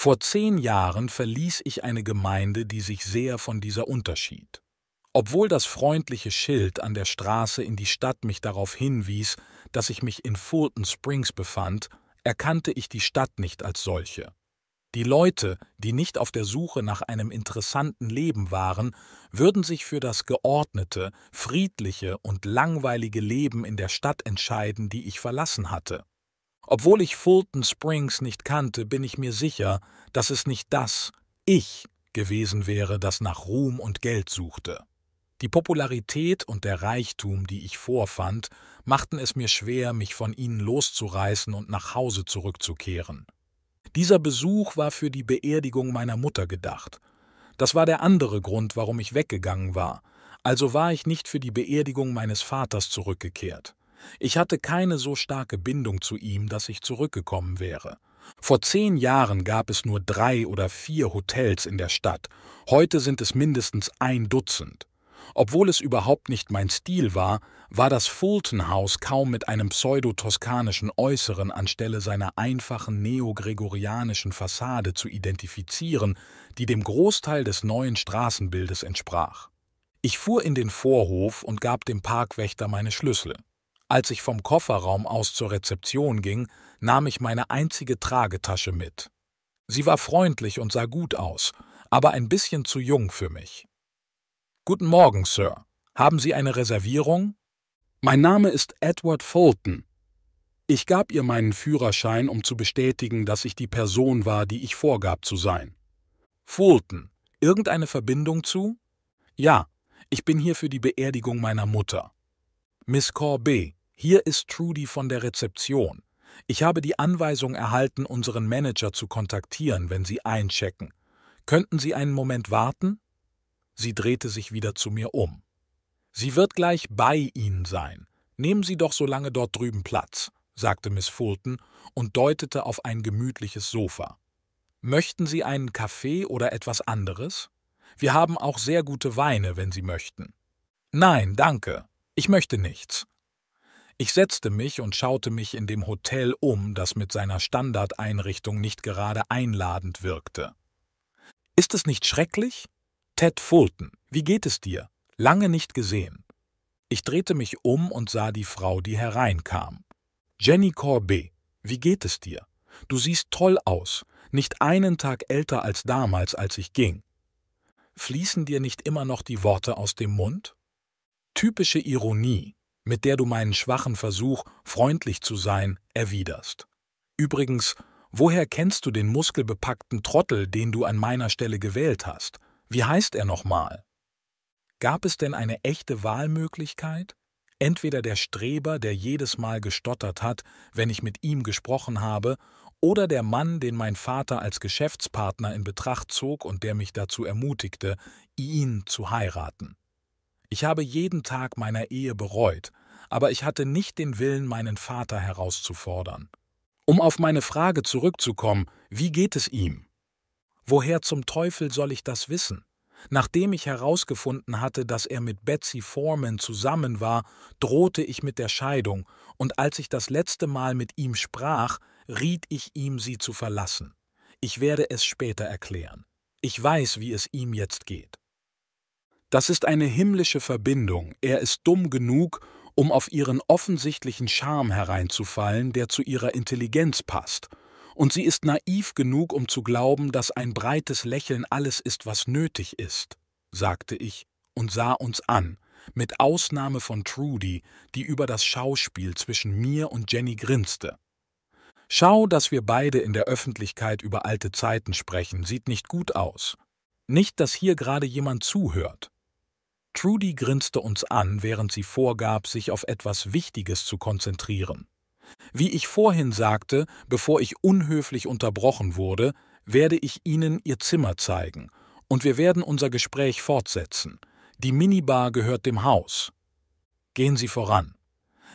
Vor zehn Jahren verließ ich eine Gemeinde, die sich sehr von dieser unterschied. Obwohl das freundliche Schild an der Straße in die Stadt mich darauf hinwies, dass ich mich in Fulton Springs befand, erkannte ich die Stadt nicht als solche. Die Leute, die nicht auf der Suche nach einem interessanten Leben waren, würden sich für das geordnete, friedliche und langweilige Leben in der Stadt entscheiden, die ich verlassen hatte. Obwohl ich Fulton Springs nicht kannte, bin ich mir sicher, dass es nicht das Ich gewesen wäre, das nach Ruhm und Geld suchte. Die Popularität und der Reichtum, die ich vorfand, machten es mir schwer, mich von ihnen loszureißen und nach Hause zurückzukehren. Dieser Besuch war für die Beerdigung meiner Mutter gedacht. Das war der andere Grund, warum ich weggegangen war, also war ich nicht für die Beerdigung meines Vaters zurückgekehrt. Ich hatte keine so starke Bindung zu ihm, dass ich zurückgekommen wäre. Vor zehn Jahren gab es nur drei oder vier Hotels in der Stadt, heute sind es mindestens ein Dutzend. Obwohl es überhaupt nicht mein Stil war, war das Fulton House kaum mit einem pseudo-toskanischen Äußeren anstelle seiner einfachen neogregorianischen Fassade zu identifizieren, die dem Großteil des neuen Straßenbildes entsprach. Ich fuhr in den Vorhof und gab dem Parkwächter meine Schlüssel. Als ich vom Kofferraum aus zur Rezeption ging, nahm ich meine einzige Tragetasche mit. Sie war freundlich und sah gut aus, aber ein bisschen zu jung für mich. Guten Morgen, Sir. Haben Sie eine Reservierung? Mein Name ist Edward Fulton. Ich gab ihr meinen Führerschein, um zu bestätigen, dass ich die Person war, die ich vorgab zu sein. Fulton, irgendeine Verbindung zu? Ja, ich bin hier für die Beerdigung meiner Mutter. Miss Corbet, hier ist Trudy von der Rezeption. Ich habe die Anweisung erhalten, unseren Manager zu kontaktieren, wenn Sie einchecken. Könnten Sie einen Moment warten? Sie drehte sich wieder zu mir um. Sie wird gleich bei Ihnen sein. Nehmen Sie doch so lange dort drüben Platz, sagte Miss Fulton und deutete auf ein gemütliches Sofa. Möchten Sie einen Kaffee oder etwas anderes? Wir haben auch sehr gute Weine, wenn Sie möchten. Nein, danke. Ich möchte nichts, ich setzte mich und schaute mich in dem Hotel um, das mit seiner Standardeinrichtung nicht gerade einladend wirkte. Ist es nicht schrecklich? Ted Fulton, wie geht es dir? Lange nicht gesehen. Ich drehte mich um und sah die Frau, die hereinkam. Jenny Corbet, wie geht es dir? Du siehst toll aus, nicht einen Tag älter als damals, als ich ging. Fließen dir nicht immer noch die Worte aus dem Mund? Typische Ironie mit der du meinen schwachen Versuch, freundlich zu sein, erwiderst. Übrigens, woher kennst du den muskelbepackten Trottel, den du an meiner Stelle gewählt hast? Wie heißt er nochmal? Gab es denn eine echte Wahlmöglichkeit? Entweder der Streber, der jedes Mal gestottert hat, wenn ich mit ihm gesprochen habe, oder der Mann, den mein Vater als Geschäftspartner in Betracht zog und der mich dazu ermutigte, ihn zu heiraten. Ich habe jeden Tag meiner Ehe bereut, aber ich hatte nicht den Willen, meinen Vater herauszufordern. Um auf meine Frage zurückzukommen, wie geht es ihm? Woher zum Teufel soll ich das wissen? Nachdem ich herausgefunden hatte, dass er mit Betsy Foreman zusammen war, drohte ich mit der Scheidung, und als ich das letzte Mal mit ihm sprach, riet ich ihm, sie zu verlassen. Ich werde es später erklären. Ich weiß, wie es ihm jetzt geht. Das ist eine himmlische Verbindung, er ist dumm genug, um auf ihren offensichtlichen Charme hereinzufallen, der zu ihrer Intelligenz passt, und sie ist naiv genug, um zu glauben, dass ein breites Lächeln alles ist, was nötig ist, sagte ich und sah uns an, mit Ausnahme von Trudy, die über das Schauspiel zwischen mir und Jenny grinste. Schau, dass wir beide in der Öffentlichkeit über alte Zeiten sprechen, sieht nicht gut aus. Nicht, dass hier gerade jemand zuhört. Trudy grinste uns an, während sie vorgab, sich auf etwas Wichtiges zu konzentrieren. Wie ich vorhin sagte, bevor ich unhöflich unterbrochen wurde, werde ich Ihnen Ihr Zimmer zeigen, und wir werden unser Gespräch fortsetzen. Die Minibar gehört dem Haus. Gehen Sie voran.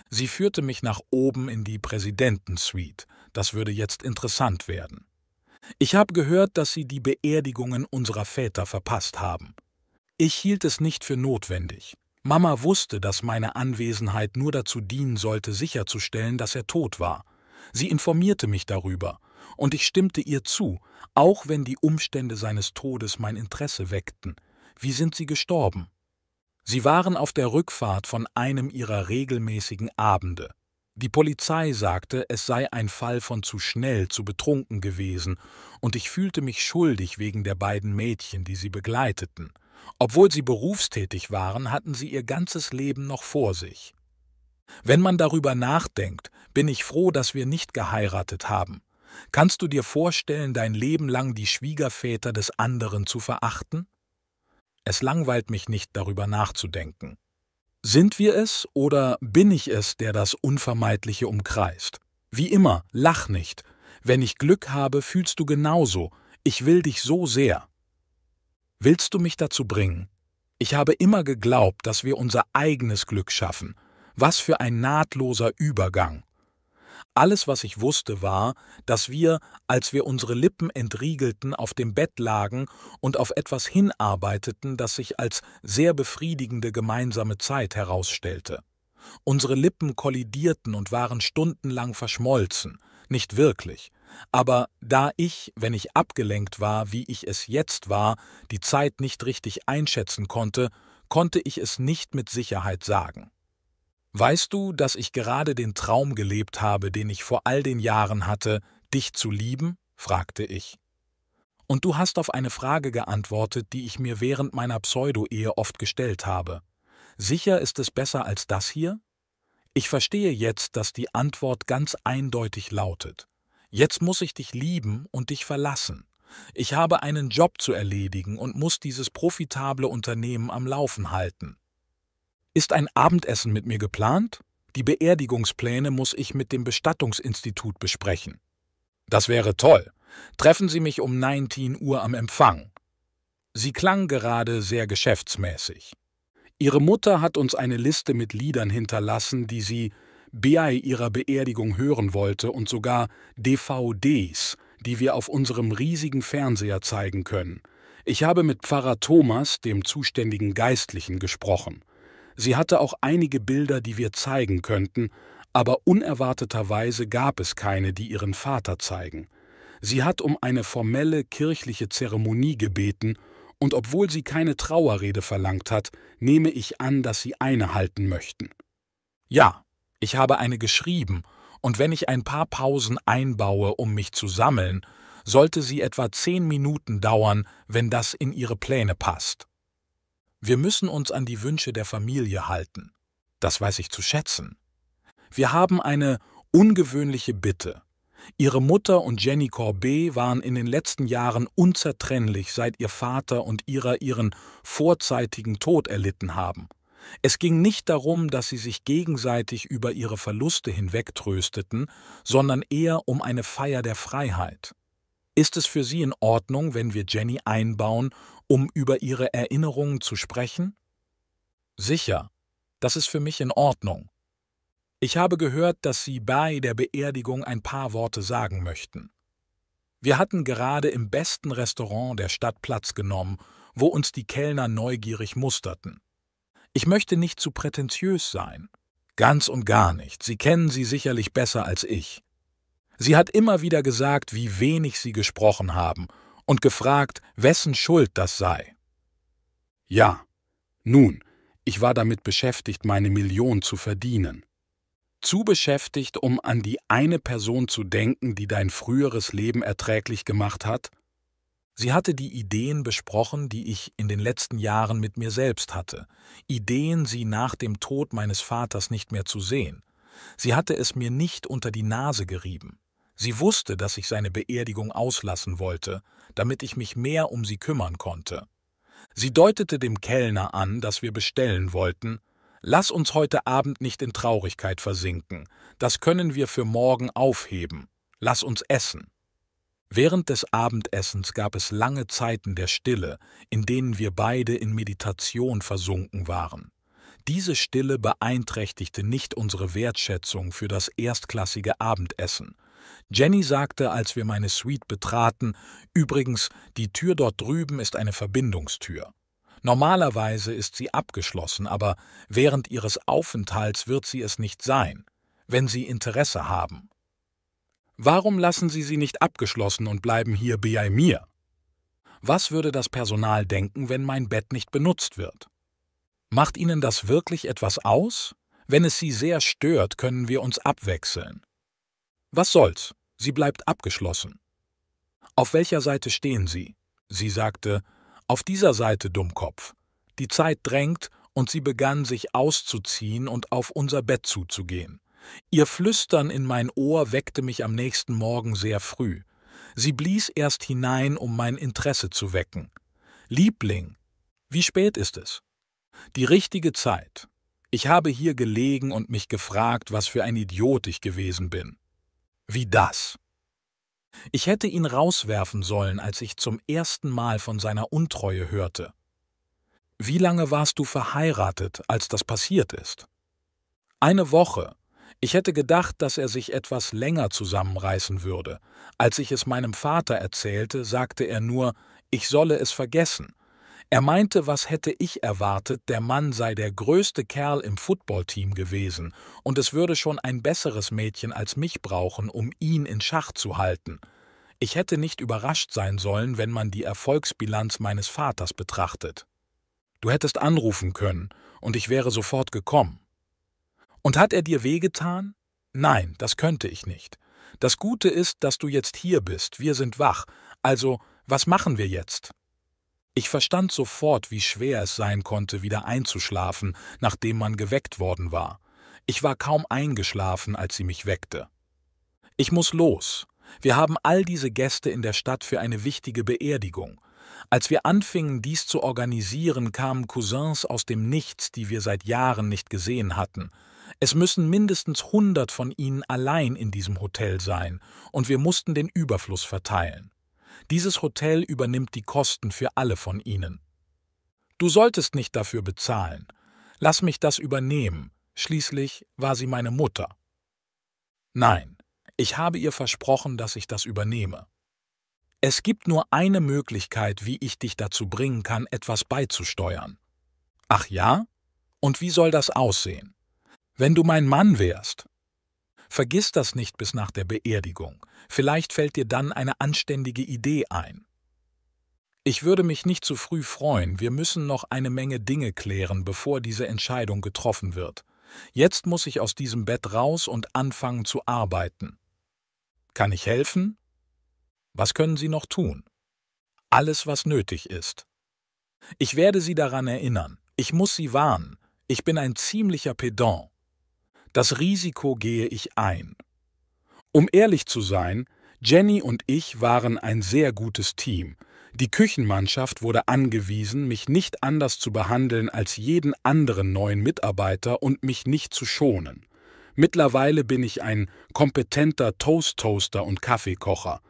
Sie führte mich nach oben in die Präsidentensuite. Das würde jetzt interessant werden. Ich habe gehört, dass Sie die Beerdigungen unserer Väter verpasst haben. Ich hielt es nicht für notwendig. Mama wusste, dass meine Anwesenheit nur dazu dienen sollte, sicherzustellen, dass er tot war. Sie informierte mich darüber, und ich stimmte ihr zu, auch wenn die Umstände seines Todes mein Interesse weckten. Wie sind sie gestorben? Sie waren auf der Rückfahrt von einem ihrer regelmäßigen Abende. Die Polizei sagte, es sei ein Fall von zu schnell, zu betrunken gewesen, und ich fühlte mich schuldig wegen der beiden Mädchen, die sie begleiteten. Obwohl sie berufstätig waren, hatten sie ihr ganzes Leben noch vor sich. Wenn man darüber nachdenkt, bin ich froh, dass wir nicht geheiratet haben. Kannst du dir vorstellen, dein Leben lang die Schwiegerväter des anderen zu verachten? Es langweilt mich nicht, darüber nachzudenken. Sind wir es oder bin ich es, der das Unvermeidliche umkreist? Wie immer, lach nicht. Wenn ich Glück habe, fühlst du genauso. Ich will dich so sehr. Willst du mich dazu bringen? Ich habe immer geglaubt, dass wir unser eigenes Glück schaffen. Was für ein nahtloser Übergang. Alles, was ich wusste, war, dass wir, als wir unsere Lippen entriegelten, auf dem Bett lagen und auf etwas hinarbeiteten, das sich als sehr befriedigende gemeinsame Zeit herausstellte. Unsere Lippen kollidierten und waren stundenlang verschmolzen, nicht wirklich, aber da ich, wenn ich abgelenkt war, wie ich es jetzt war, die Zeit nicht richtig einschätzen konnte, konnte ich es nicht mit Sicherheit sagen. Weißt du, dass ich gerade den Traum gelebt habe, den ich vor all den Jahren hatte, dich zu lieben? fragte ich. Und du hast auf eine Frage geantwortet, die ich mir während meiner Pseudo-Ehe oft gestellt habe. Sicher ist es besser als das hier? Ich verstehe jetzt, dass die Antwort ganz eindeutig lautet. Jetzt muss ich dich lieben und dich verlassen. Ich habe einen Job zu erledigen und muss dieses profitable Unternehmen am Laufen halten. Ist ein Abendessen mit mir geplant? Die Beerdigungspläne muss ich mit dem Bestattungsinstitut besprechen. Das wäre toll. Treffen Sie mich um 19 Uhr am Empfang. Sie klang gerade sehr geschäftsmäßig. Ihre Mutter hat uns eine Liste mit Liedern hinterlassen, die sie bei ihrer Beerdigung hören wollte und sogar DVDs, die wir auf unserem riesigen Fernseher zeigen können. Ich habe mit Pfarrer Thomas, dem zuständigen Geistlichen, gesprochen. Sie hatte auch einige Bilder, die wir zeigen könnten, aber unerwarteterweise gab es keine, die ihren Vater zeigen. Sie hat um eine formelle kirchliche Zeremonie gebeten, und obwohl sie keine Trauerrede verlangt hat, nehme ich an, dass sie eine halten möchten. Ja, ich habe eine geschrieben, und wenn ich ein paar Pausen einbaue, um mich zu sammeln, sollte sie etwa zehn Minuten dauern, wenn das in ihre Pläne passt. Wir müssen uns an die Wünsche der Familie halten. Das weiß ich zu schätzen. Wir haben eine ungewöhnliche Bitte. Ihre Mutter und Jenny Corbet waren in den letzten Jahren unzertrennlich, seit ihr Vater und ihrer ihren vorzeitigen Tod erlitten haben. Es ging nicht darum, dass sie sich gegenseitig über ihre Verluste hinwegtrösteten, sondern eher um eine Feier der Freiheit. Ist es für Sie in Ordnung, wenn wir Jenny einbauen, um über ihre Erinnerungen zu sprechen? Sicher, das ist für mich in Ordnung. Ich habe gehört, dass Sie bei der Beerdigung ein paar Worte sagen möchten. Wir hatten gerade im besten Restaurant der Stadt Platz genommen, wo uns die Kellner neugierig musterten. Ich möchte nicht zu prätentiös sein. Ganz und gar nicht. Sie kennen sie sicherlich besser als ich. Sie hat immer wieder gesagt, wie wenig sie gesprochen haben und gefragt, wessen Schuld das sei. Ja, nun, ich war damit beschäftigt, meine Million zu verdienen. Zu beschäftigt, um an die eine Person zu denken, die dein früheres Leben erträglich gemacht hat Sie hatte die Ideen besprochen, die ich in den letzten Jahren mit mir selbst hatte, Ideen, sie nach dem Tod meines Vaters nicht mehr zu sehen. Sie hatte es mir nicht unter die Nase gerieben. Sie wusste, dass ich seine Beerdigung auslassen wollte, damit ich mich mehr um sie kümmern konnte. Sie deutete dem Kellner an, dass wir bestellen wollten, Lass uns heute Abend nicht in Traurigkeit versinken, das können wir für morgen aufheben, lass uns essen. Während des Abendessens gab es lange Zeiten der Stille, in denen wir beide in Meditation versunken waren. Diese Stille beeinträchtigte nicht unsere Wertschätzung für das erstklassige Abendessen. Jenny sagte, als wir meine Suite betraten, übrigens, die Tür dort drüben ist eine Verbindungstür. Normalerweise ist sie abgeschlossen, aber während ihres Aufenthalts wird sie es nicht sein, wenn sie Interesse haben. Warum lassen Sie sie nicht abgeschlossen und bleiben hier bei mir? Was würde das Personal denken, wenn mein Bett nicht benutzt wird? Macht Ihnen das wirklich etwas aus? Wenn es Sie sehr stört, können wir uns abwechseln. Was soll's? Sie bleibt abgeschlossen. Auf welcher Seite stehen Sie? Sie sagte, auf dieser Seite, Dummkopf. Die Zeit drängt und sie begann, sich auszuziehen und auf unser Bett zuzugehen. Ihr Flüstern in mein Ohr weckte mich am nächsten Morgen sehr früh. Sie blies erst hinein, um mein Interesse zu wecken. Liebling, wie spät ist es? Die richtige Zeit. Ich habe hier gelegen und mich gefragt, was für ein Idiot ich gewesen bin. Wie das? Ich hätte ihn rauswerfen sollen, als ich zum ersten Mal von seiner Untreue hörte. Wie lange warst du verheiratet, als das passiert ist? Eine Woche, ich hätte gedacht, dass er sich etwas länger zusammenreißen würde. Als ich es meinem Vater erzählte, sagte er nur, ich solle es vergessen. Er meinte, was hätte ich erwartet, der Mann sei der größte Kerl im Footballteam gewesen, und es würde schon ein besseres Mädchen als mich brauchen, um ihn in Schach zu halten. Ich hätte nicht überrascht sein sollen, wenn man die Erfolgsbilanz meines Vaters betrachtet. Du hättest anrufen können, und ich wäre sofort gekommen. Und hat er dir wehgetan? Nein, das könnte ich nicht. Das Gute ist, dass du jetzt hier bist, wir sind wach, also was machen wir jetzt? Ich verstand sofort, wie schwer es sein konnte, wieder einzuschlafen, nachdem man geweckt worden war. Ich war kaum eingeschlafen, als sie mich weckte. Ich muss los. Wir haben all diese Gäste in der Stadt für eine wichtige Beerdigung. Als wir anfingen, dies zu organisieren, kamen Cousins aus dem Nichts, die wir seit Jahren nicht gesehen hatten. Es müssen mindestens 100 von ihnen allein in diesem Hotel sein, und wir mussten den Überfluss verteilen. Dieses Hotel übernimmt die Kosten für alle von ihnen. Du solltest nicht dafür bezahlen. Lass mich das übernehmen. Schließlich war sie meine Mutter. Nein, ich habe ihr versprochen, dass ich das übernehme. Es gibt nur eine Möglichkeit, wie ich dich dazu bringen kann, etwas beizusteuern. Ach ja? Und wie soll das aussehen? Wenn du mein Mann wärst. Vergiss das nicht bis nach der Beerdigung. Vielleicht fällt dir dann eine anständige Idee ein. Ich würde mich nicht zu früh freuen, wir müssen noch eine Menge Dinge klären, bevor diese Entscheidung getroffen wird. Jetzt muss ich aus diesem Bett raus und anfangen zu arbeiten. Kann ich helfen? Was können Sie noch tun? Alles, was nötig ist. Ich werde Sie daran erinnern. Ich muss Sie warnen. Ich bin ein ziemlicher Pedant. Das Risiko gehe ich ein. Um ehrlich zu sein, Jenny und ich waren ein sehr gutes Team. Die Küchenmannschaft wurde angewiesen, mich nicht anders zu behandeln als jeden anderen neuen Mitarbeiter und mich nicht zu schonen. Mittlerweile bin ich ein kompetenter Toast-Toaster und Kaffeekocher.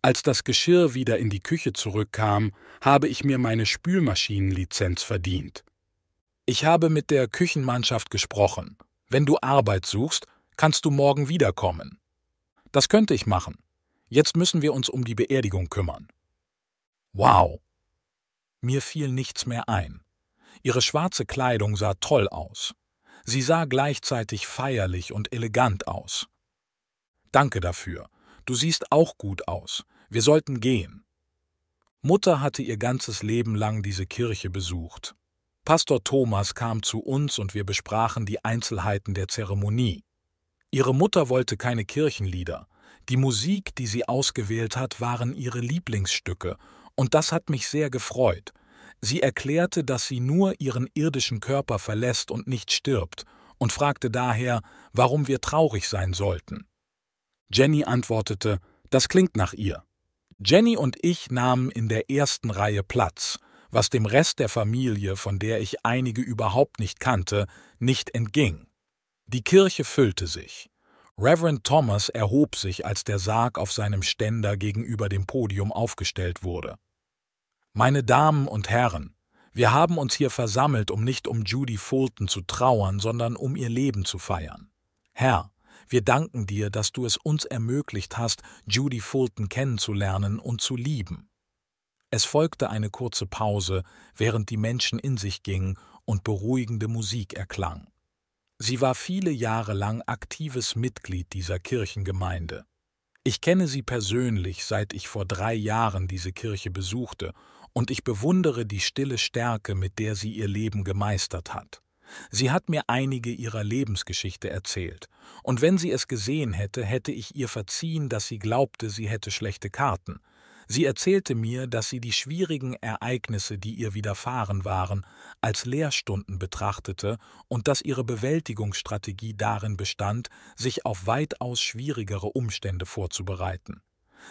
Als das Geschirr wieder in die Küche zurückkam, habe ich mir meine Spülmaschinenlizenz verdient. Ich habe mit der Küchenmannschaft gesprochen. Wenn du Arbeit suchst, kannst du morgen wiederkommen. Das könnte ich machen. Jetzt müssen wir uns um die Beerdigung kümmern. Wow! Mir fiel nichts mehr ein. Ihre schwarze Kleidung sah toll aus. Sie sah gleichzeitig feierlich und elegant aus. Danke dafür. Du siehst auch gut aus. Wir sollten gehen. Mutter hatte ihr ganzes Leben lang diese Kirche besucht. Pastor Thomas kam zu uns und wir besprachen die Einzelheiten der Zeremonie. Ihre Mutter wollte keine Kirchenlieder. Die Musik, die sie ausgewählt hat, waren ihre Lieblingsstücke, und das hat mich sehr gefreut. Sie erklärte, dass sie nur ihren irdischen Körper verlässt und nicht stirbt, und fragte daher, warum wir traurig sein sollten. Jenny antwortete, das klingt nach ihr. Jenny und ich nahmen in der ersten Reihe Platz, was dem Rest der Familie, von der ich einige überhaupt nicht kannte, nicht entging. Die Kirche füllte sich. Reverend Thomas erhob sich, als der Sarg auf seinem Ständer gegenüber dem Podium aufgestellt wurde. Meine Damen und Herren, wir haben uns hier versammelt, um nicht um Judy Fulton zu trauern, sondern um ihr Leben zu feiern. Herr, wir danken dir, dass du es uns ermöglicht hast, Judy Fulton kennenzulernen und zu lieben. Es folgte eine kurze Pause, während die Menschen in sich gingen und beruhigende Musik erklang. Sie war viele Jahre lang aktives Mitglied dieser Kirchengemeinde. Ich kenne sie persönlich, seit ich vor drei Jahren diese Kirche besuchte, und ich bewundere die stille Stärke, mit der sie ihr Leben gemeistert hat. Sie hat mir einige ihrer Lebensgeschichte erzählt, und wenn sie es gesehen hätte, hätte ich ihr verziehen, dass sie glaubte, sie hätte schlechte Karten, Sie erzählte mir, dass sie die schwierigen Ereignisse, die ihr widerfahren waren, als Lehrstunden betrachtete und dass ihre Bewältigungsstrategie darin bestand, sich auf weitaus schwierigere Umstände vorzubereiten.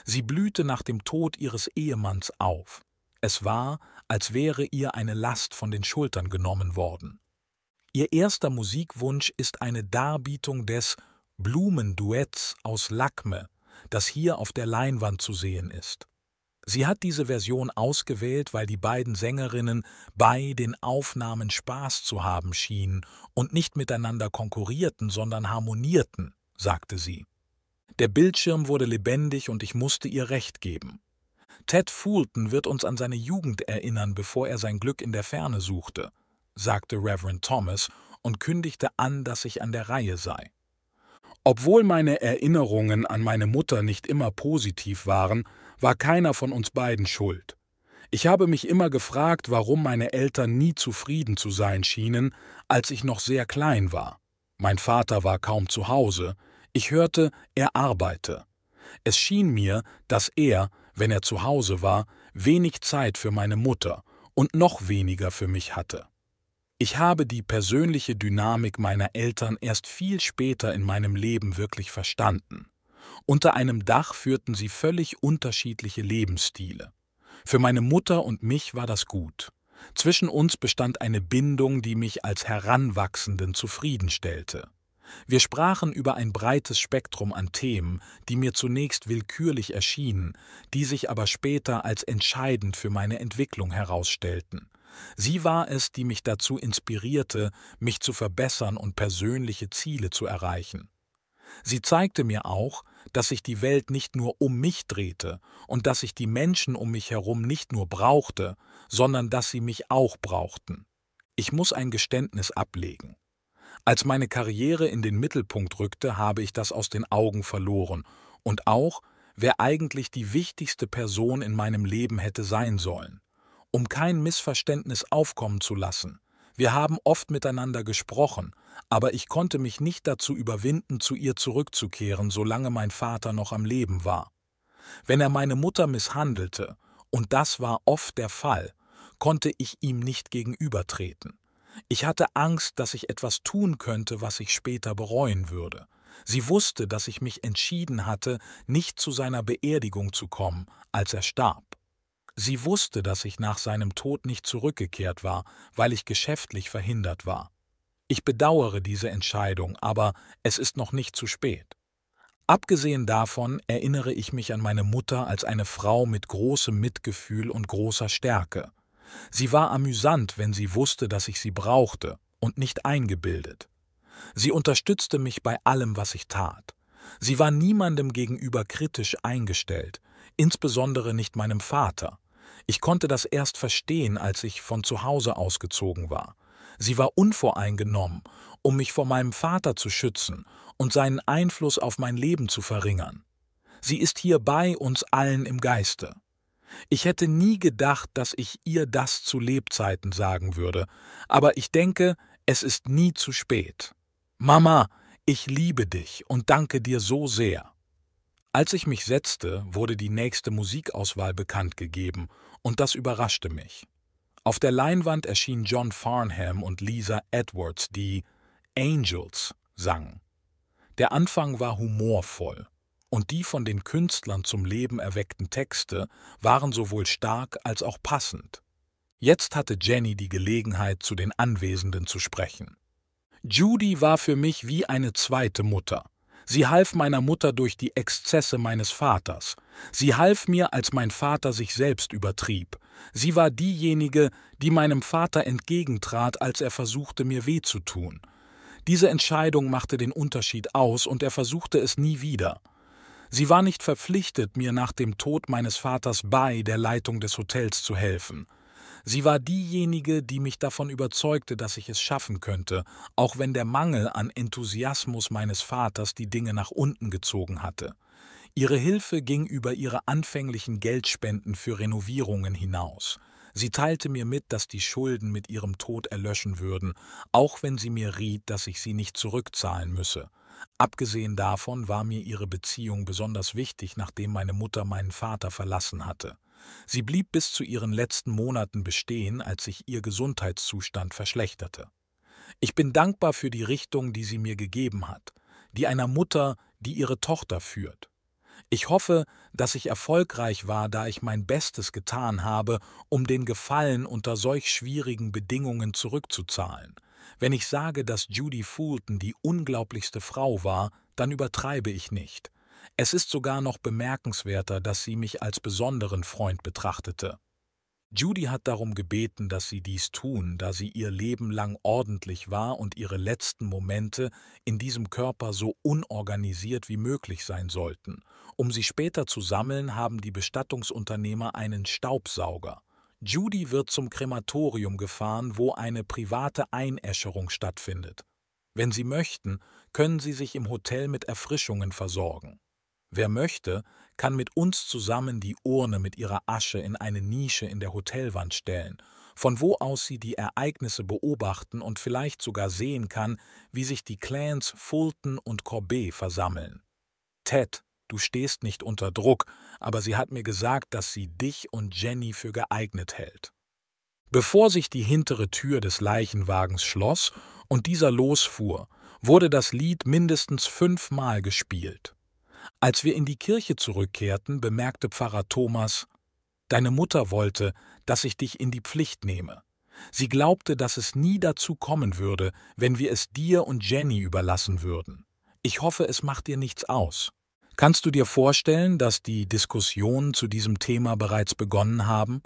Sie blühte nach dem Tod ihres Ehemanns auf. Es war, als wäre ihr eine Last von den Schultern genommen worden. Ihr erster Musikwunsch ist eine Darbietung des Blumenduetts aus Lackme, das hier auf der Leinwand zu sehen ist. Sie hat diese Version ausgewählt, weil die beiden Sängerinnen bei den Aufnahmen Spaß zu haben schienen und nicht miteinander konkurrierten, sondern harmonierten, sagte sie. Der Bildschirm wurde lebendig und ich musste ihr Recht geben. Ted Fulton wird uns an seine Jugend erinnern, bevor er sein Glück in der Ferne suchte, sagte Reverend Thomas und kündigte an, dass ich an der Reihe sei. Obwohl meine Erinnerungen an meine Mutter nicht immer positiv waren, war keiner von uns beiden schuld. Ich habe mich immer gefragt, warum meine Eltern nie zufrieden zu sein schienen, als ich noch sehr klein war. Mein Vater war kaum zu Hause, ich hörte, er arbeite. Es schien mir, dass er, wenn er zu Hause war, wenig Zeit für meine Mutter und noch weniger für mich hatte. Ich habe die persönliche Dynamik meiner Eltern erst viel später in meinem Leben wirklich verstanden. Unter einem Dach führten sie völlig unterschiedliche Lebensstile. Für meine Mutter und mich war das gut. Zwischen uns bestand eine Bindung, die mich als Heranwachsenden zufriedenstellte. Wir sprachen über ein breites Spektrum an Themen, die mir zunächst willkürlich erschienen, die sich aber später als entscheidend für meine Entwicklung herausstellten. Sie war es, die mich dazu inspirierte, mich zu verbessern und persönliche Ziele zu erreichen. Sie zeigte mir auch, dass sich die Welt nicht nur um mich drehte und dass ich die Menschen um mich herum nicht nur brauchte, sondern dass sie mich auch brauchten. Ich muss ein Geständnis ablegen. Als meine Karriere in den Mittelpunkt rückte, habe ich das aus den Augen verloren und auch, wer eigentlich die wichtigste Person in meinem Leben hätte sein sollen. Um kein Missverständnis aufkommen zu lassen, wir haben oft miteinander gesprochen, aber ich konnte mich nicht dazu überwinden, zu ihr zurückzukehren, solange mein Vater noch am Leben war. Wenn er meine Mutter misshandelte, und das war oft der Fall, konnte ich ihm nicht gegenübertreten. Ich hatte Angst, dass ich etwas tun könnte, was ich später bereuen würde. Sie wusste, dass ich mich entschieden hatte, nicht zu seiner Beerdigung zu kommen, als er starb. Sie wusste, dass ich nach seinem Tod nicht zurückgekehrt war, weil ich geschäftlich verhindert war. Ich bedauere diese Entscheidung, aber es ist noch nicht zu spät. Abgesehen davon erinnere ich mich an meine Mutter als eine Frau mit großem Mitgefühl und großer Stärke. Sie war amüsant, wenn sie wusste, dass ich sie brauchte, und nicht eingebildet. Sie unterstützte mich bei allem, was ich tat. Sie war niemandem gegenüber kritisch eingestellt, insbesondere nicht meinem Vater. Ich konnte das erst verstehen, als ich von zu Hause ausgezogen war. Sie war unvoreingenommen, um mich vor meinem Vater zu schützen und seinen Einfluss auf mein Leben zu verringern. Sie ist hier bei uns allen im Geiste. Ich hätte nie gedacht, dass ich ihr das zu Lebzeiten sagen würde, aber ich denke, es ist nie zu spät. Mama, ich liebe dich und danke dir so sehr. Als ich mich setzte, wurde die nächste Musikauswahl bekannt gegeben, und das überraschte mich. Auf der Leinwand erschienen John Farnham und Lisa Edwards, die Angels sangen. Der Anfang war humorvoll, und die von den Künstlern zum Leben erweckten Texte waren sowohl stark als auch passend. Jetzt hatte Jenny die Gelegenheit, zu den Anwesenden zu sprechen. Judy war für mich wie eine zweite Mutter. Sie half meiner Mutter durch die Exzesse meines Vaters. Sie half mir, als mein Vater sich selbst übertrieb. Sie war diejenige, die meinem Vater entgegentrat, als er versuchte, mir weh zu tun. Diese Entscheidung machte den Unterschied aus, und er versuchte es nie wieder. Sie war nicht verpflichtet, mir nach dem Tod meines Vaters bei der Leitung des Hotels zu helfen. Sie war diejenige, die mich davon überzeugte, dass ich es schaffen könnte, auch wenn der Mangel an Enthusiasmus meines Vaters die Dinge nach unten gezogen hatte. Ihre Hilfe ging über ihre anfänglichen Geldspenden für Renovierungen hinaus. Sie teilte mir mit, dass die Schulden mit ihrem Tod erlöschen würden, auch wenn sie mir riet, dass ich sie nicht zurückzahlen müsse. Abgesehen davon war mir ihre Beziehung besonders wichtig, nachdem meine Mutter meinen Vater verlassen hatte. Sie blieb bis zu ihren letzten Monaten bestehen, als sich ihr Gesundheitszustand verschlechterte. Ich bin dankbar für die Richtung, die sie mir gegeben hat, die einer Mutter, die ihre Tochter führt. Ich hoffe, dass ich erfolgreich war, da ich mein Bestes getan habe, um den Gefallen unter solch schwierigen Bedingungen zurückzuzahlen. Wenn ich sage, dass Judy Fulton die unglaublichste Frau war, dann übertreibe ich nicht. Es ist sogar noch bemerkenswerter, dass sie mich als besonderen Freund betrachtete. Judy hat darum gebeten, dass sie dies tun, da sie ihr Leben lang ordentlich war und ihre letzten Momente in diesem Körper so unorganisiert wie möglich sein sollten. Um sie später zu sammeln, haben die Bestattungsunternehmer einen Staubsauger. Judy wird zum Krematorium gefahren, wo eine private Einäscherung stattfindet. Wenn Sie möchten, können Sie sich im Hotel mit Erfrischungen versorgen. Wer möchte, kann mit uns zusammen die Urne mit ihrer Asche in eine Nische in der Hotelwand stellen, von wo aus sie die Ereignisse beobachten und vielleicht sogar sehen kann, wie sich die Clans Fulton und Corbet versammeln. Ted, du stehst nicht unter Druck, aber sie hat mir gesagt, dass sie dich und Jenny für geeignet hält. Bevor sich die hintere Tür des Leichenwagens schloss und dieser losfuhr, wurde das Lied mindestens fünfmal gespielt. Als wir in die Kirche zurückkehrten, bemerkte Pfarrer Thomas Deine Mutter wollte, dass ich dich in die Pflicht nehme. Sie glaubte, dass es nie dazu kommen würde, wenn wir es dir und Jenny überlassen würden. Ich hoffe, es macht dir nichts aus. Kannst du dir vorstellen, dass die Diskussionen zu diesem Thema bereits begonnen haben?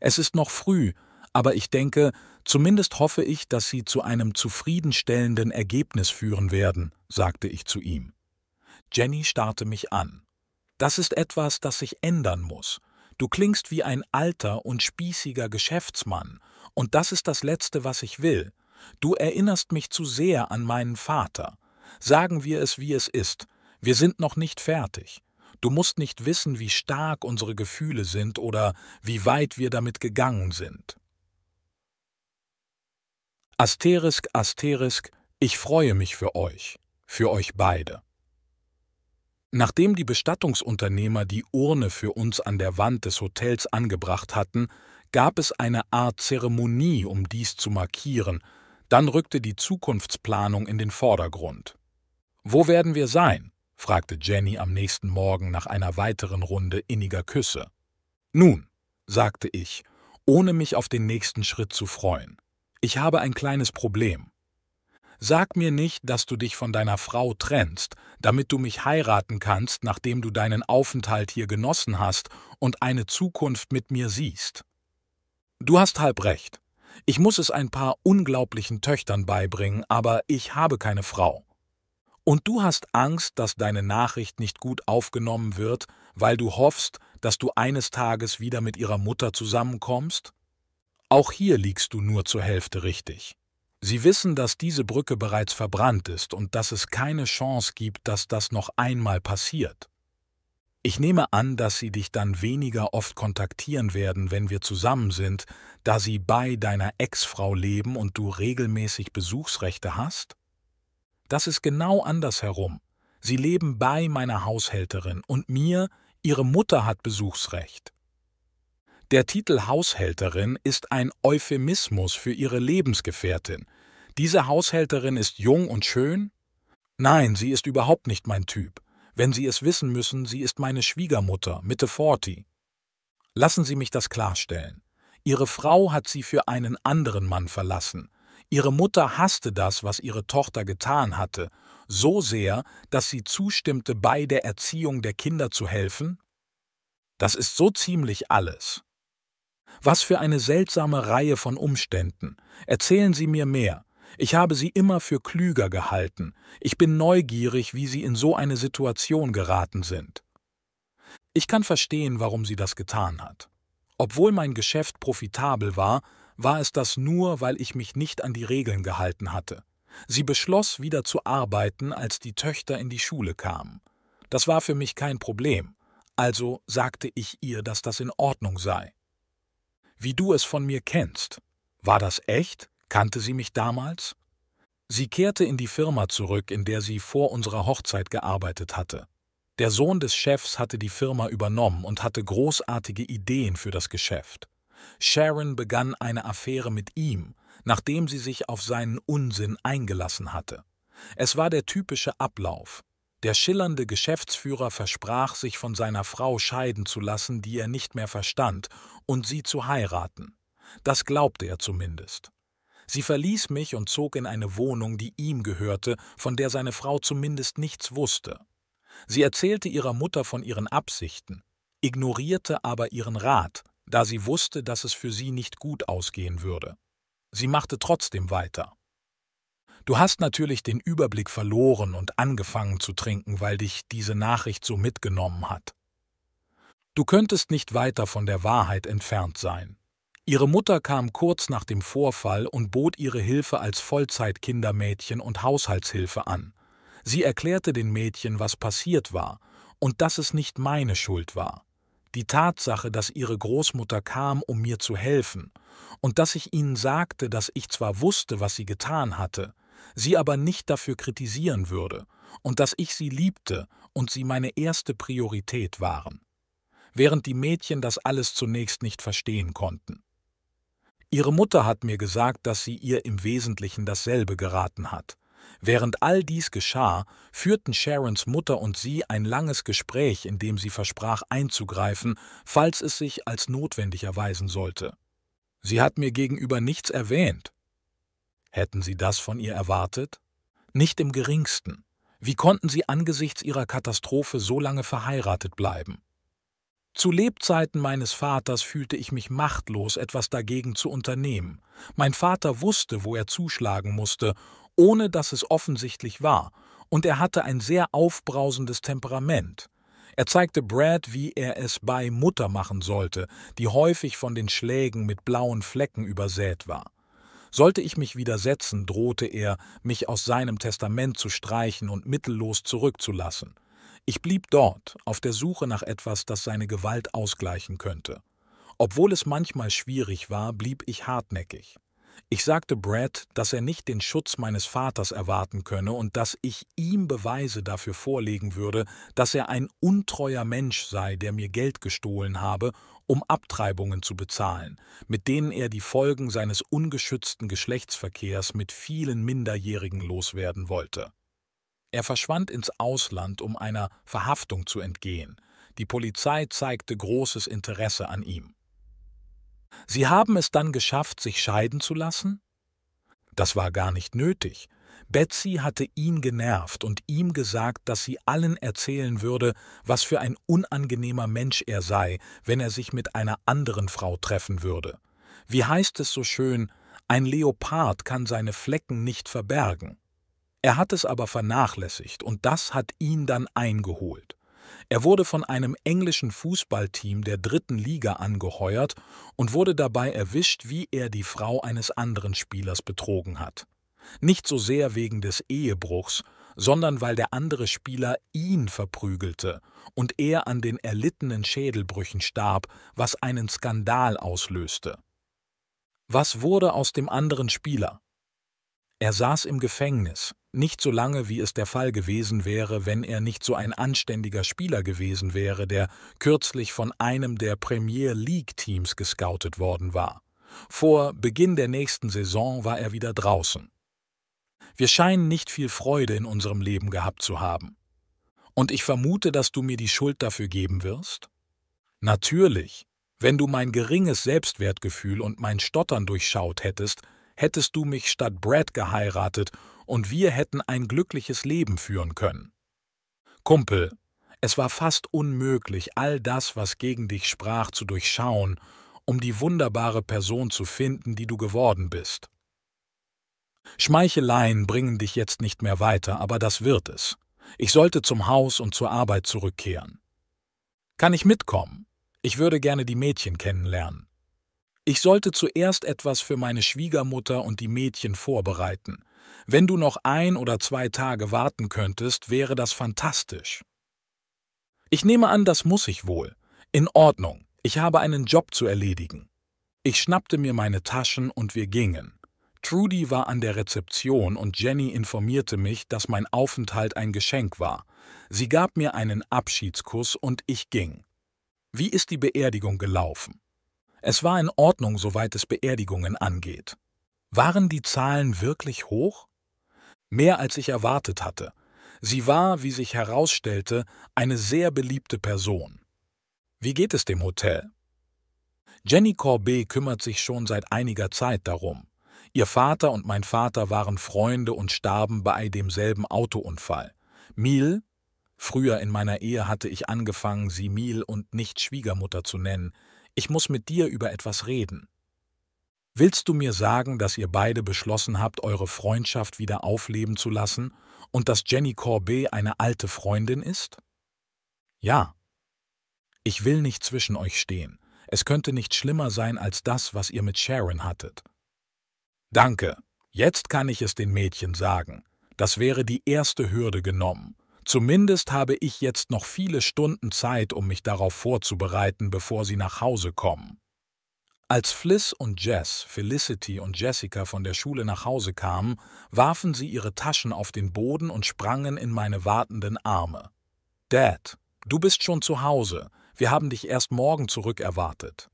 Es ist noch früh, aber ich denke, zumindest hoffe ich, dass sie zu einem zufriedenstellenden Ergebnis führen werden, sagte ich zu ihm. Jenny starrte mich an. Das ist etwas, das sich ändern muss. Du klingst wie ein alter und spießiger Geschäftsmann, und das ist das Letzte, was ich will. Du erinnerst mich zu sehr an meinen Vater. Sagen wir es, wie es ist. Wir sind noch nicht fertig. Du musst nicht wissen, wie stark unsere Gefühle sind oder wie weit wir damit gegangen sind. Asterisk, Asterisk, ich freue mich für euch, für euch beide. Nachdem die Bestattungsunternehmer die Urne für uns an der Wand des Hotels angebracht hatten, gab es eine Art Zeremonie, um dies zu markieren, dann rückte die Zukunftsplanung in den Vordergrund. Wo werden wir sein? fragte Jenny am nächsten Morgen nach einer weiteren Runde inniger Küsse. Nun, sagte ich, ohne mich auf den nächsten Schritt zu freuen. Ich habe ein kleines Problem. Sag mir nicht, dass du dich von deiner Frau trennst, damit du mich heiraten kannst, nachdem du deinen Aufenthalt hier genossen hast und eine Zukunft mit mir siehst. Du hast halb recht. Ich muss es ein paar unglaublichen Töchtern beibringen, aber ich habe keine Frau. Und du hast Angst, dass deine Nachricht nicht gut aufgenommen wird, weil du hoffst, dass du eines Tages wieder mit ihrer Mutter zusammenkommst? Auch hier liegst du nur zur Hälfte richtig. Sie wissen, dass diese Brücke bereits verbrannt ist und dass es keine Chance gibt, dass das noch einmal passiert. Ich nehme an, dass sie dich dann weniger oft kontaktieren werden, wenn wir zusammen sind, da sie bei deiner Ex-Frau leben und du regelmäßig Besuchsrechte hast? Das ist genau andersherum. Sie leben bei meiner Haushälterin und mir, ihre Mutter hat Besuchsrecht. Der Titel Haushälterin ist ein Euphemismus für ihre Lebensgefährtin. Diese Haushälterin ist jung und schön? Nein, sie ist überhaupt nicht mein Typ. Wenn Sie es wissen müssen, sie ist meine Schwiegermutter, Mitte 40. Lassen Sie mich das klarstellen. Ihre Frau hat sie für einen anderen Mann verlassen. Ihre Mutter hasste das, was ihre Tochter getan hatte, so sehr, dass sie zustimmte, bei der Erziehung der Kinder zu helfen? Das ist so ziemlich alles. Was für eine seltsame Reihe von Umständen. Erzählen Sie mir mehr. Ich habe Sie immer für klüger gehalten. Ich bin neugierig, wie Sie in so eine Situation geraten sind. Ich kann verstehen, warum sie das getan hat. Obwohl mein Geschäft profitabel war, war es das nur, weil ich mich nicht an die Regeln gehalten hatte. Sie beschloss, wieder zu arbeiten, als die Töchter in die Schule kamen. Das war für mich kein Problem, also sagte ich ihr, dass das in Ordnung sei wie du es von mir kennst. War das echt? Kannte sie mich damals? Sie kehrte in die Firma zurück, in der sie vor unserer Hochzeit gearbeitet hatte. Der Sohn des Chefs hatte die Firma übernommen und hatte großartige Ideen für das Geschäft. Sharon begann eine Affäre mit ihm, nachdem sie sich auf seinen Unsinn eingelassen hatte. Es war der typische Ablauf. Der schillernde Geschäftsführer versprach, sich von seiner Frau scheiden zu lassen, die er nicht mehr verstand, und sie zu heiraten. Das glaubte er zumindest. Sie verließ mich und zog in eine Wohnung, die ihm gehörte, von der seine Frau zumindest nichts wusste. Sie erzählte ihrer Mutter von ihren Absichten, ignorierte aber ihren Rat, da sie wusste, dass es für sie nicht gut ausgehen würde. Sie machte trotzdem weiter. Du hast natürlich den Überblick verloren und angefangen zu trinken, weil dich diese Nachricht so mitgenommen hat. Du könntest nicht weiter von der Wahrheit entfernt sein. Ihre Mutter kam kurz nach dem Vorfall und bot ihre Hilfe als Vollzeitkindermädchen und Haushaltshilfe an. Sie erklärte den Mädchen, was passiert war und dass es nicht meine Schuld war. Die Tatsache, dass ihre Großmutter kam, um mir zu helfen, und dass ich ihnen sagte, dass ich zwar wusste, was sie getan hatte, sie aber nicht dafür kritisieren würde und dass ich sie liebte und sie meine erste Priorität waren, während die Mädchen das alles zunächst nicht verstehen konnten. Ihre Mutter hat mir gesagt, dass sie ihr im Wesentlichen dasselbe geraten hat. Während all dies geschah, führten Sharons Mutter und sie ein langes Gespräch, in dem sie versprach einzugreifen, falls es sich als notwendig erweisen sollte. Sie hat mir gegenüber nichts erwähnt, Hätten Sie das von ihr erwartet? Nicht im geringsten. Wie konnten sie angesichts ihrer Katastrophe so lange verheiratet bleiben? Zu Lebzeiten meines Vaters fühlte ich mich machtlos, etwas dagegen zu unternehmen. Mein Vater wusste, wo er zuschlagen musste, ohne dass es offensichtlich war, und er hatte ein sehr aufbrausendes Temperament. Er zeigte Brad, wie er es bei Mutter machen sollte, die häufig von den Schlägen mit blauen Flecken übersät war. Sollte ich mich widersetzen, drohte er, mich aus seinem Testament zu streichen und mittellos zurückzulassen. Ich blieb dort, auf der Suche nach etwas, das seine Gewalt ausgleichen könnte. Obwohl es manchmal schwierig war, blieb ich hartnäckig. Ich sagte Brad, dass er nicht den Schutz meines Vaters erwarten könne und dass ich ihm Beweise dafür vorlegen würde, dass er ein untreuer Mensch sei, der mir Geld gestohlen habe um Abtreibungen zu bezahlen, mit denen er die Folgen seines ungeschützten Geschlechtsverkehrs mit vielen Minderjährigen loswerden wollte. Er verschwand ins Ausland, um einer Verhaftung zu entgehen. Die Polizei zeigte großes Interesse an ihm. Sie haben es dann geschafft, sich scheiden zu lassen? Das war gar nicht nötig, Betsy hatte ihn genervt und ihm gesagt, dass sie allen erzählen würde, was für ein unangenehmer Mensch er sei, wenn er sich mit einer anderen Frau treffen würde. Wie heißt es so schön, ein Leopard kann seine Flecken nicht verbergen. Er hat es aber vernachlässigt und das hat ihn dann eingeholt. Er wurde von einem englischen Fußballteam der dritten Liga angeheuert und wurde dabei erwischt, wie er die Frau eines anderen Spielers betrogen hat. Nicht so sehr wegen des Ehebruchs, sondern weil der andere Spieler ihn verprügelte und er an den erlittenen Schädelbrüchen starb, was einen Skandal auslöste. Was wurde aus dem anderen Spieler? Er saß im Gefängnis, nicht so lange, wie es der Fall gewesen wäre, wenn er nicht so ein anständiger Spieler gewesen wäre, der kürzlich von einem der Premier League-Teams gescoutet worden war. Vor Beginn der nächsten Saison war er wieder draußen. Wir scheinen nicht viel Freude in unserem Leben gehabt zu haben. Und ich vermute, dass du mir die Schuld dafür geben wirst? Natürlich. Wenn du mein geringes Selbstwertgefühl und mein Stottern durchschaut hättest, hättest du mich statt Brad geheiratet und wir hätten ein glückliches Leben führen können. Kumpel, es war fast unmöglich, all das, was gegen dich sprach, zu durchschauen, um die wunderbare Person zu finden, die du geworden bist. Schmeicheleien bringen dich jetzt nicht mehr weiter, aber das wird es. Ich sollte zum Haus und zur Arbeit zurückkehren. Kann ich mitkommen? Ich würde gerne die Mädchen kennenlernen. Ich sollte zuerst etwas für meine Schwiegermutter und die Mädchen vorbereiten. Wenn du noch ein oder zwei Tage warten könntest, wäre das fantastisch. Ich nehme an, das muss ich wohl. In Ordnung, ich habe einen Job zu erledigen. Ich schnappte mir meine Taschen und wir gingen. Trudy war an der Rezeption und Jenny informierte mich, dass mein Aufenthalt ein Geschenk war. Sie gab mir einen Abschiedskuss und ich ging. Wie ist die Beerdigung gelaufen? Es war in Ordnung, soweit es Beerdigungen angeht. Waren die Zahlen wirklich hoch? Mehr als ich erwartet hatte. Sie war, wie sich herausstellte, eine sehr beliebte Person. Wie geht es dem Hotel? Jenny Corbet kümmert sich schon seit einiger Zeit darum. Ihr Vater und mein Vater waren Freunde und starben bei demselben Autounfall. Mil, früher in meiner Ehe hatte ich angefangen, sie Mil und nicht Schwiegermutter zu nennen. Ich muss mit dir über etwas reden. Willst du mir sagen, dass ihr beide beschlossen habt, eure Freundschaft wieder aufleben zu lassen und dass Jenny Corbet eine alte Freundin ist? Ja. Ich will nicht zwischen euch stehen. Es könnte nicht schlimmer sein als das, was ihr mit Sharon hattet. Danke. Jetzt kann ich es den Mädchen sagen. Das wäre die erste Hürde genommen. Zumindest habe ich jetzt noch viele Stunden Zeit, um mich darauf vorzubereiten, bevor sie nach Hause kommen. Als Fliss und Jess, Felicity und Jessica von der Schule nach Hause kamen, warfen sie ihre Taschen auf den Boden und sprangen in meine wartenden Arme. Dad, du bist schon zu Hause. Wir haben dich erst morgen zurückerwartet.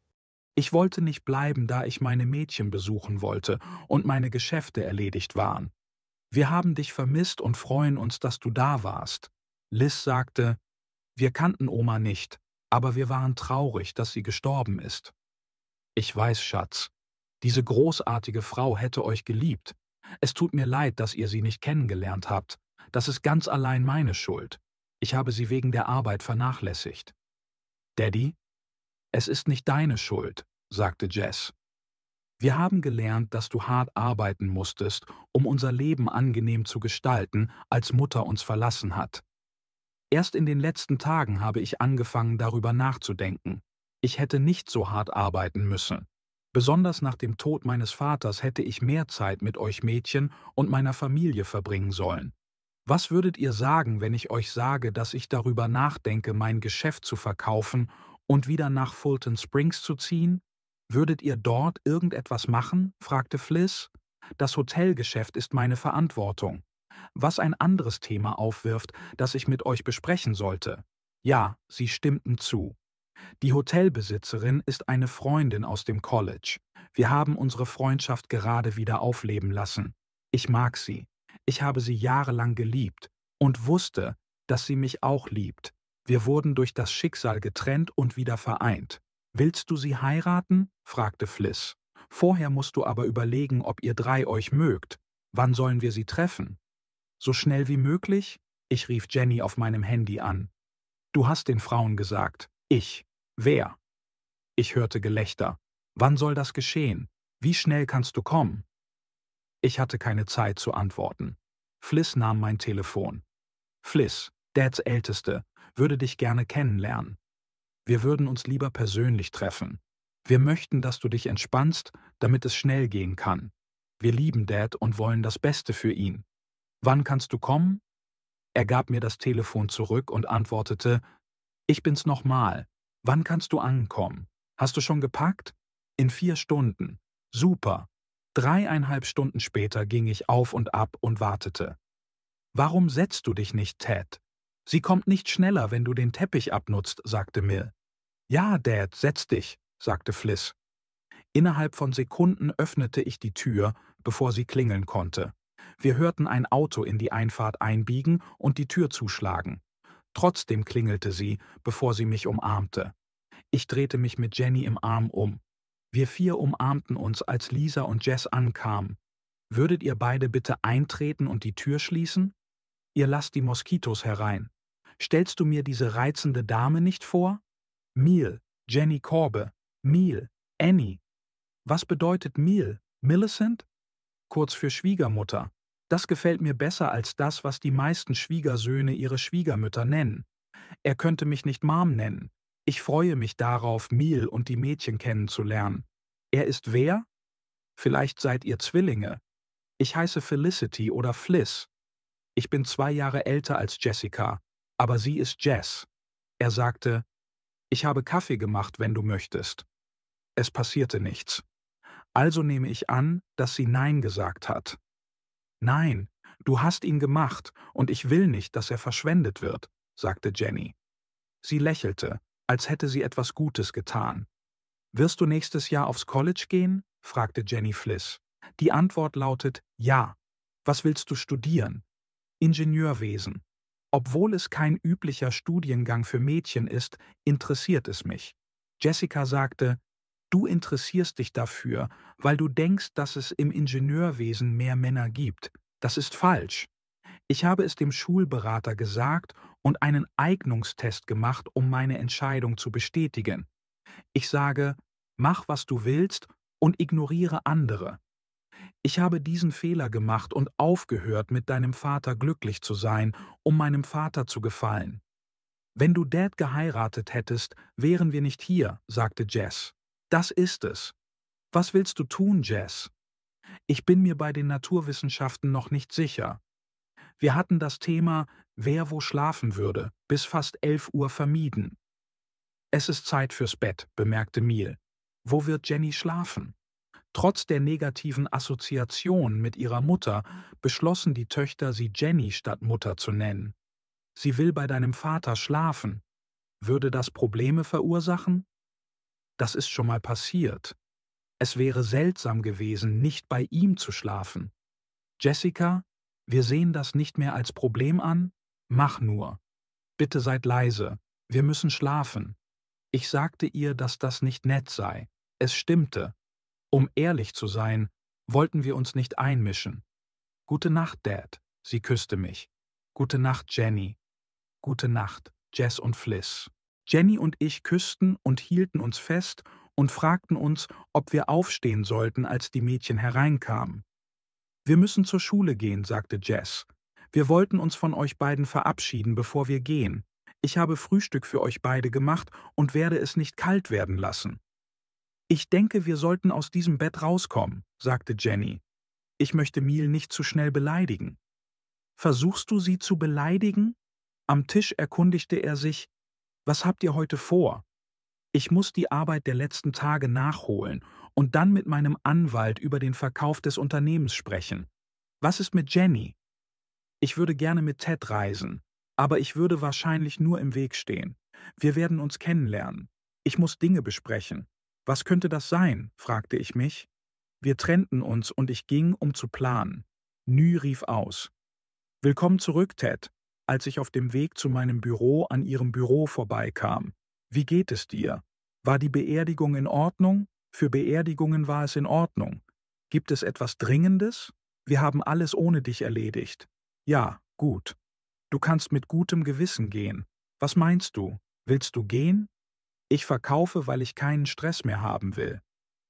Ich wollte nicht bleiben, da ich meine Mädchen besuchen wollte und meine Geschäfte erledigt waren. Wir haben dich vermisst und freuen uns, dass du da warst. Liz sagte, wir kannten Oma nicht, aber wir waren traurig, dass sie gestorben ist. Ich weiß, Schatz, diese großartige Frau hätte euch geliebt. Es tut mir leid, dass ihr sie nicht kennengelernt habt. Das ist ganz allein meine Schuld. Ich habe sie wegen der Arbeit vernachlässigt. Daddy, es ist nicht deine Schuld, sagte Jess. Wir haben gelernt, dass du hart arbeiten musstest, um unser Leben angenehm zu gestalten, als Mutter uns verlassen hat. Erst in den letzten Tagen habe ich angefangen, darüber nachzudenken. Ich hätte nicht so hart arbeiten müssen. Besonders nach dem Tod meines Vaters hätte ich mehr Zeit mit euch Mädchen und meiner Familie verbringen sollen. Was würdet ihr sagen, wenn ich euch sage, dass ich darüber nachdenke, mein Geschäft zu verkaufen und wieder nach Fulton Springs zu ziehen? Würdet ihr dort irgendetwas machen? fragte Fliss. Das Hotelgeschäft ist meine Verantwortung. Was ein anderes Thema aufwirft, das ich mit euch besprechen sollte. Ja, sie stimmten zu. Die Hotelbesitzerin ist eine Freundin aus dem College. Wir haben unsere Freundschaft gerade wieder aufleben lassen. Ich mag sie. Ich habe sie jahrelang geliebt und wusste, dass sie mich auch liebt. Wir wurden durch das Schicksal getrennt und wieder vereint. Willst du sie heiraten? fragte Fliss. Vorher musst du aber überlegen, ob ihr drei euch mögt. Wann sollen wir sie treffen? So schnell wie möglich? Ich rief Jenny auf meinem Handy an. Du hast den Frauen gesagt. Ich. Wer? Ich hörte Gelächter. Wann soll das geschehen? Wie schnell kannst du kommen? Ich hatte keine Zeit zu antworten. Fliss nahm mein Telefon. Fliss, Dads Älteste, würde dich gerne kennenlernen. Wir würden uns lieber persönlich treffen. Wir möchten, dass du dich entspannst, damit es schnell gehen kann. Wir lieben Dad und wollen das Beste für ihn. Wann kannst du kommen? Er gab mir das Telefon zurück und antwortete, ich bin's nochmal. Wann kannst du ankommen? Hast du schon gepackt? In vier Stunden. Super. Dreieinhalb Stunden später ging ich auf und ab und wartete. Warum setzt du dich nicht, Ted? Sie kommt nicht schneller, wenn du den Teppich abnutzt, sagte Mill. Ja, Dad, setz dich, sagte Fliss. Innerhalb von Sekunden öffnete ich die Tür, bevor sie klingeln konnte. Wir hörten ein Auto in die Einfahrt einbiegen und die Tür zuschlagen. Trotzdem klingelte sie, bevor sie mich umarmte. Ich drehte mich mit Jenny im Arm um. Wir vier umarmten uns, als Lisa und Jess ankamen. Würdet ihr beide bitte eintreten und die Tür schließen? ihr lasst die Moskitos herein. Stellst du mir diese reizende Dame nicht vor? Miel, Jenny Korbe, Miel, Annie. Was bedeutet Miel? Millicent? Kurz für Schwiegermutter. Das gefällt mir besser als das, was die meisten Schwiegersöhne ihre Schwiegermütter nennen. Er könnte mich nicht Mom nennen. Ich freue mich darauf, Miel und die Mädchen kennenzulernen. Er ist wer? Vielleicht seid ihr Zwillinge. Ich heiße Felicity oder Fliss. Ich bin zwei Jahre älter als Jessica, aber sie ist Jess. Er sagte, ich habe Kaffee gemacht, wenn du möchtest. Es passierte nichts. Also nehme ich an, dass sie Nein gesagt hat. Nein, du hast ihn gemacht und ich will nicht, dass er verschwendet wird, sagte Jenny. Sie lächelte, als hätte sie etwas Gutes getan. Wirst du nächstes Jahr aufs College gehen? fragte Jenny Fliss. Die Antwort lautet Ja. Was willst du studieren? Ingenieurwesen. Obwohl es kein üblicher Studiengang für Mädchen ist, interessiert es mich. Jessica sagte, du interessierst dich dafür, weil du denkst, dass es im Ingenieurwesen mehr Männer gibt. Das ist falsch. Ich habe es dem Schulberater gesagt und einen Eignungstest gemacht, um meine Entscheidung zu bestätigen. Ich sage, mach, was du willst und ignoriere andere. Ich habe diesen Fehler gemacht und aufgehört, mit deinem Vater glücklich zu sein, um meinem Vater zu gefallen. Wenn du Dad geheiratet hättest, wären wir nicht hier, sagte Jess. Das ist es. Was willst du tun, Jess? Ich bin mir bei den Naturwissenschaften noch nicht sicher. Wir hatten das Thema, wer wo schlafen würde, bis fast elf Uhr vermieden. Es ist Zeit fürs Bett, bemerkte Miel. Wo wird Jenny schlafen? Trotz der negativen Assoziation mit ihrer Mutter beschlossen die Töchter, sie Jenny statt Mutter zu nennen. Sie will bei deinem Vater schlafen. Würde das Probleme verursachen? Das ist schon mal passiert. Es wäre seltsam gewesen, nicht bei ihm zu schlafen. Jessica, wir sehen das nicht mehr als Problem an, mach nur. Bitte seid leise, wir müssen schlafen. Ich sagte ihr, dass das nicht nett sei. Es stimmte, um ehrlich zu sein, wollten wir uns nicht einmischen. Gute Nacht, Dad. Sie küsste mich. Gute Nacht, Jenny. Gute Nacht, Jess und Fliss. Jenny und ich küssten und hielten uns fest und fragten uns, ob wir aufstehen sollten, als die Mädchen hereinkamen. Wir müssen zur Schule gehen, sagte Jess. Wir wollten uns von euch beiden verabschieden, bevor wir gehen. Ich habe Frühstück für euch beide gemacht und werde es nicht kalt werden lassen. Ich denke, wir sollten aus diesem Bett rauskommen, sagte Jenny. Ich möchte Miel nicht zu schnell beleidigen. Versuchst du sie zu beleidigen? Am Tisch erkundigte er sich, was habt ihr heute vor? Ich muss die Arbeit der letzten Tage nachholen und dann mit meinem Anwalt über den Verkauf des Unternehmens sprechen. Was ist mit Jenny? Ich würde gerne mit Ted reisen, aber ich würde wahrscheinlich nur im Weg stehen. Wir werden uns kennenlernen. Ich muss Dinge besprechen. Was könnte das sein? fragte ich mich. Wir trennten uns und ich ging, um zu planen. Nü rief aus. Willkommen zurück, Ted, als ich auf dem Weg zu meinem Büro an ihrem Büro vorbeikam. Wie geht es dir? War die Beerdigung in Ordnung? Für Beerdigungen war es in Ordnung. Gibt es etwas Dringendes? Wir haben alles ohne dich erledigt. Ja, gut. Du kannst mit gutem Gewissen gehen. Was meinst du? Willst du gehen? Ich verkaufe, weil ich keinen Stress mehr haben will.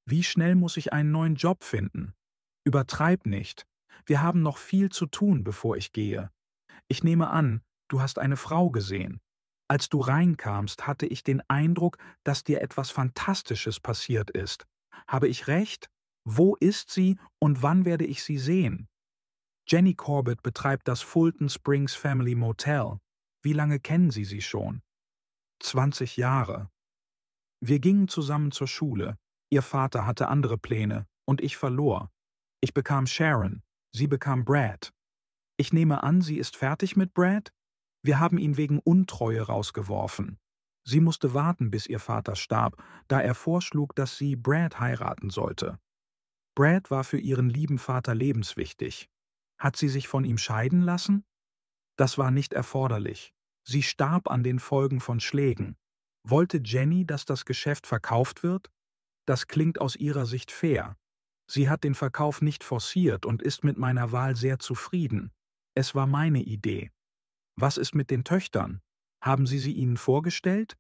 Wie schnell muss ich einen neuen Job finden? Übertreib nicht. Wir haben noch viel zu tun, bevor ich gehe. Ich nehme an, du hast eine Frau gesehen. Als du reinkamst, hatte ich den Eindruck, dass dir etwas Fantastisches passiert ist. Habe ich recht? Wo ist sie und wann werde ich sie sehen? Jenny Corbett betreibt das Fulton Springs Family Motel. Wie lange kennen Sie sie schon? 20 Jahre. Wir gingen zusammen zur Schule. Ihr Vater hatte andere Pläne und ich verlor. Ich bekam Sharon, sie bekam Brad. Ich nehme an, sie ist fertig mit Brad? Wir haben ihn wegen Untreue rausgeworfen. Sie musste warten, bis ihr Vater starb, da er vorschlug, dass sie Brad heiraten sollte. Brad war für ihren lieben Vater lebenswichtig. Hat sie sich von ihm scheiden lassen? Das war nicht erforderlich. Sie starb an den Folgen von Schlägen. Wollte Jenny, dass das Geschäft verkauft wird? Das klingt aus ihrer Sicht fair. Sie hat den Verkauf nicht forciert und ist mit meiner Wahl sehr zufrieden. Es war meine Idee. Was ist mit den Töchtern? Haben Sie sie ihnen vorgestellt?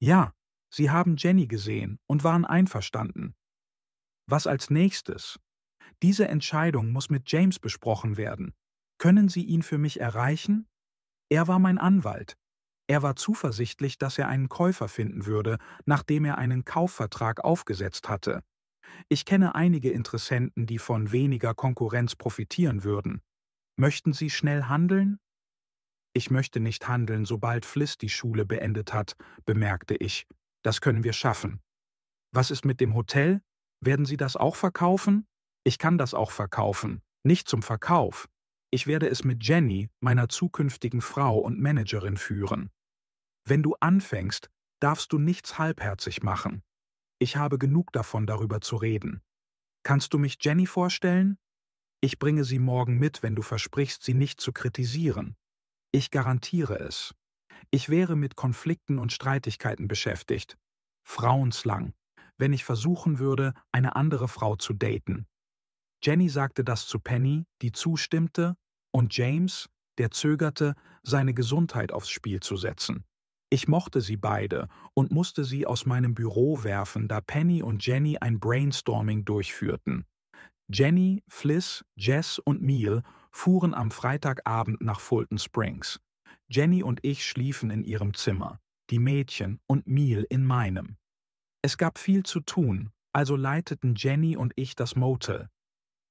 Ja, sie haben Jenny gesehen und waren einverstanden. Was als nächstes? Diese Entscheidung muss mit James besprochen werden. Können Sie ihn für mich erreichen? Er war mein Anwalt. Er war zuversichtlich, dass er einen Käufer finden würde, nachdem er einen Kaufvertrag aufgesetzt hatte. Ich kenne einige Interessenten, die von weniger Konkurrenz profitieren würden. Möchten Sie schnell handeln? Ich möchte nicht handeln, sobald Fliss die Schule beendet hat, bemerkte ich. Das können wir schaffen. Was ist mit dem Hotel? Werden Sie das auch verkaufen? Ich kann das auch verkaufen. Nicht zum Verkauf, ich werde es mit Jenny, meiner zukünftigen Frau und Managerin, führen. Wenn du anfängst, darfst du nichts halbherzig machen. Ich habe genug davon, darüber zu reden. Kannst du mich Jenny vorstellen? Ich bringe sie morgen mit, wenn du versprichst, sie nicht zu kritisieren. Ich garantiere es. Ich wäre mit Konflikten und Streitigkeiten beschäftigt. Frauenslang, wenn ich versuchen würde, eine andere Frau zu daten. Jenny sagte das zu Penny, die zustimmte und James, der zögerte, seine Gesundheit aufs Spiel zu setzen. Ich mochte sie beide und musste sie aus meinem Büro werfen, da Penny und Jenny ein Brainstorming durchführten. Jenny, Fliss, Jess und Neil fuhren am Freitagabend nach Fulton Springs. Jenny und ich schliefen in ihrem Zimmer, die Mädchen und Neil in meinem. Es gab viel zu tun, also leiteten Jenny und ich das Motel.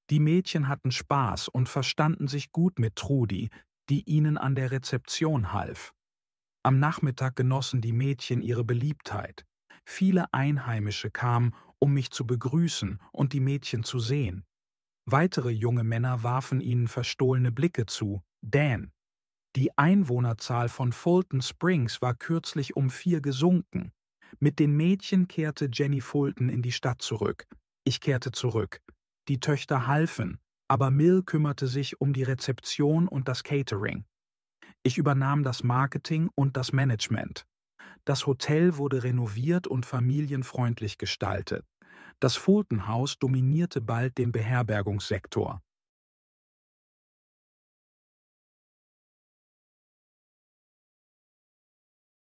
Die Mädchen hatten Spaß und verstanden sich gut mit Trudi, die ihnen an der Rezeption half. Am Nachmittag genossen die Mädchen ihre Beliebtheit. Viele Einheimische kamen, um mich zu begrüßen und die Mädchen zu sehen. Weitere junge Männer warfen ihnen verstohlene Blicke zu, Dan. Die Einwohnerzahl von Fulton Springs war kürzlich um vier gesunken. Mit den Mädchen kehrte Jenny Fulton in die Stadt zurück. Ich kehrte zurück. Die Töchter halfen, aber Mill kümmerte sich um die Rezeption und das Catering. Ich übernahm das Marketing und das Management. Das Hotel wurde renoviert und familienfreundlich gestaltet. Das Fulton House dominierte bald den Beherbergungssektor.